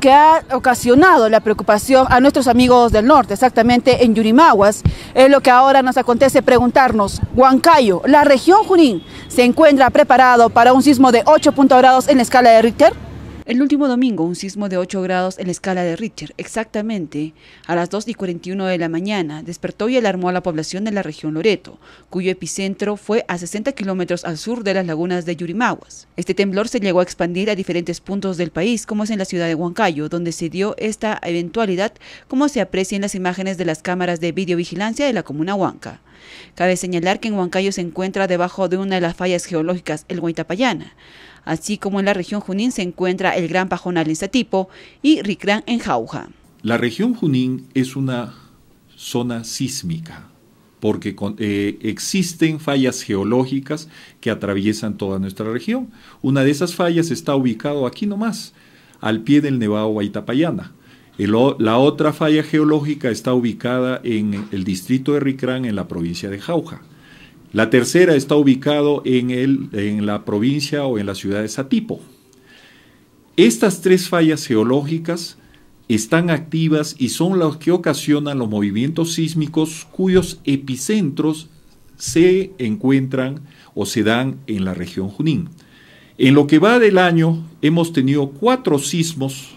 que ha ocasionado la preocupación a nuestros amigos del norte, exactamente en Yurimaguas, es lo que ahora nos acontece preguntarnos, Huancayo, la región Junín, ¿se encuentra preparado para un sismo de 8 grados en la escala de Richter? El último domingo, un sismo de 8 grados en la escala de Richter, exactamente a las 2 y 41 de la mañana, despertó y alarmó a la población de la región Loreto, cuyo epicentro fue a 60 kilómetros al sur de las lagunas de Yurimaguas. Este temblor se llegó a expandir a diferentes puntos del país, como es en la ciudad de Huancayo, donde se dio esta eventualidad, como se aprecia en las imágenes de las cámaras de videovigilancia de la comuna Huanca. Cabe señalar que en Huancayo se encuentra debajo de una de las fallas geológicas, el Huaytapallana, así como en la región Junín se encuentra el Gran Pajonal en Satipo y Ricrán en Jauja. La región Junín es una zona sísmica porque eh, existen fallas geológicas que atraviesan toda nuestra región. Una de esas fallas está ubicado aquí nomás, al pie del Nevado Huaytapallana la otra falla geológica está ubicada en el distrito de Ricrán, en la provincia de Jauja. La tercera está ubicada en, en la provincia o en la ciudad de Satipo. Estas tres fallas geológicas están activas y son las que ocasionan los movimientos sísmicos cuyos epicentros se encuentran o se dan en la región Junín. En lo que va del año hemos tenido cuatro sismos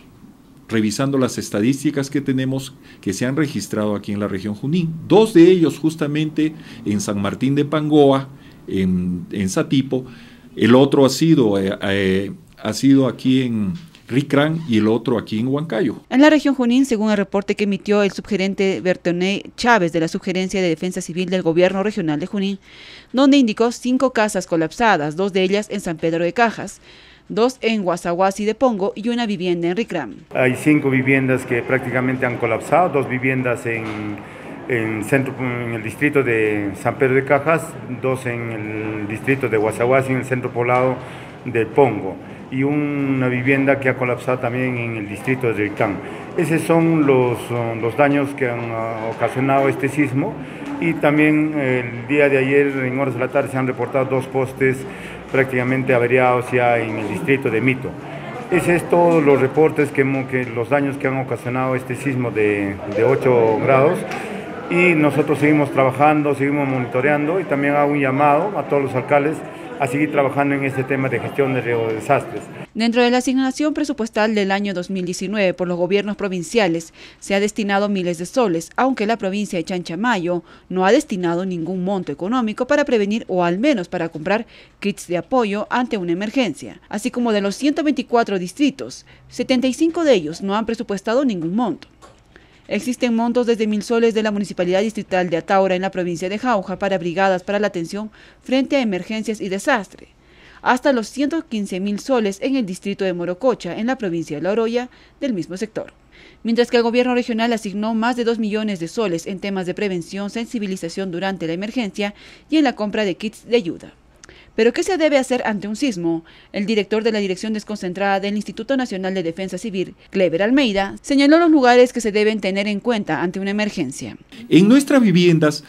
revisando las estadísticas que tenemos que se han registrado aquí en la región Junín. Dos de ellos justamente en San Martín de Pangoa, en, Satipo. El otro ha sido, eh, eh, ha sido aquí en, Ricrán y el otro aquí en Huancayo. En la región Junín, según el reporte que emitió el subgerente Bertone Chávez de la Subgerencia de Defensa Civil del Gobierno Regional de Junín, donde indicó cinco casas colapsadas, dos de ellas en San Pedro de Cajas dos en Guasaguasi de Pongo y una vivienda en Ricram. Hay cinco viviendas que prácticamente han colapsado, dos viviendas en, centro, en el distrito de San Pedro de Cajas, dos en el distrito de Guasaguasi, en el centro poblado de Pongo y una vivienda que ha colapsado también en el distrito de Ricram. Esos son los, los daños que han ah, ocasionado este sismo y también el día de ayer en horas de la tarde se han reportado dos postes prácticamente averiados ya en el distrito de Mito. Ese es todos los reportes que, los daños que han ocasionado este sismo de, de 8 grados y nosotros seguimos trabajando, seguimos monitoreando y también hago un llamado a todos los alcaldes a seguir trabajando en este tema de gestión de riesgo de desastres. Dentro de la asignación presupuestal del año 2019 por los gobiernos provinciales se ha destinado miles de soles, aunque la provincia de Chanchamayo no ha destinado ningún monto económico para prevenir o al menos para comprar kits de apoyo ante una emergencia. Así como de los 124 distritos, 75 de ellos no han presupuestado ningún monto. Existen montos desde mil soles de la Municipalidad Distrital de Ataura en la provincia de Jauja para brigadas para la atención frente a emergencias y desastres, hasta los 115 mil soles en el distrito de Morococha, en la provincia de La Oroya, del mismo sector mientras que el gobierno regional asignó más de 2 millones de soles en temas de prevención, sensibilización durante la emergencia y en la compra de kits de ayuda. Pero ¿qué se debe hacer ante un sismo? El director de la Dirección Desconcentrada del Instituto Nacional de Defensa Civil, Clever Almeida, señaló los lugares que se deben tener en cuenta ante una emergencia. En nuestras viviendas,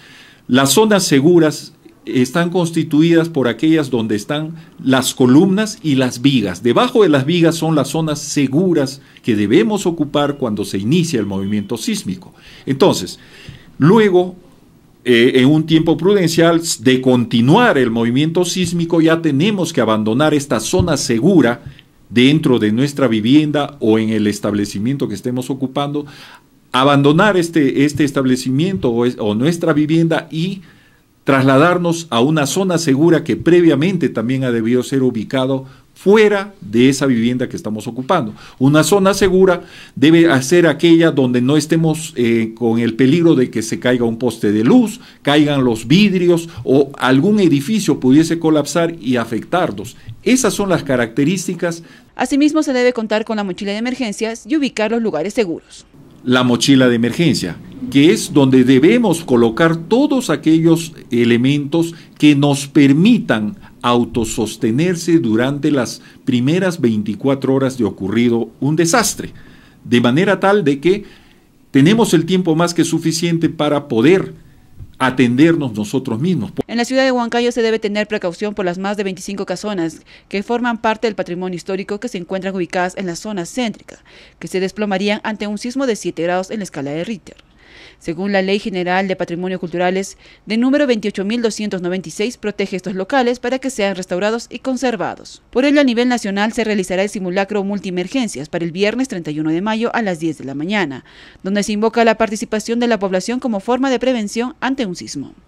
las zonas seguras están constituidas por aquellas donde están las columnas y las vigas. Debajo de las vigas son las zonas seguras que debemos ocupar cuando se inicia el movimiento sísmico. Entonces, luego eh, en un tiempo prudencial de continuar el movimiento sísmico, ya tenemos que abandonar esta zona segura dentro de nuestra vivienda o en el establecimiento que estemos ocupando, abandonar este, este establecimiento o, o nuestra vivienda y trasladarnos a una zona segura que previamente también ha debido ser ubicado fuera de esa vivienda que estamos ocupando. Una zona segura debe ser aquella donde no estemos eh, con el peligro de que se caiga un poste de luz, caigan los vidrios o algún edificio pudiese colapsar y afectarnos. Esas son las características. Asimismo, se debe contar con la mochila de emergencias y ubicar los lugares seguros la mochila de emergencia, que es donde debemos colocar todos aquellos elementos que nos permitan autosostenerse durante las primeras 24 horas de ocurrido un desastre, de manera tal de que tenemos el tiempo más que suficiente para poder atendernos nosotros mismos. En la ciudad de Huancayo se debe tener precaución por las más de 25 casonas que forman parte del patrimonio histórico que se encuentran ubicadas en la zona céntrica, que se desplomarían ante un sismo de 7 grados en la escala de Ritter. Según la Ley General de Patrimonio Culturales de número 28.296, protege estos locales para que sean restaurados y conservados. Por ello, a nivel nacional se realizará el simulacro multiemergencias para el viernes 31 de mayo a las 10 de la mañana, donde se invoca la participación de la población como forma de prevención ante un sismo.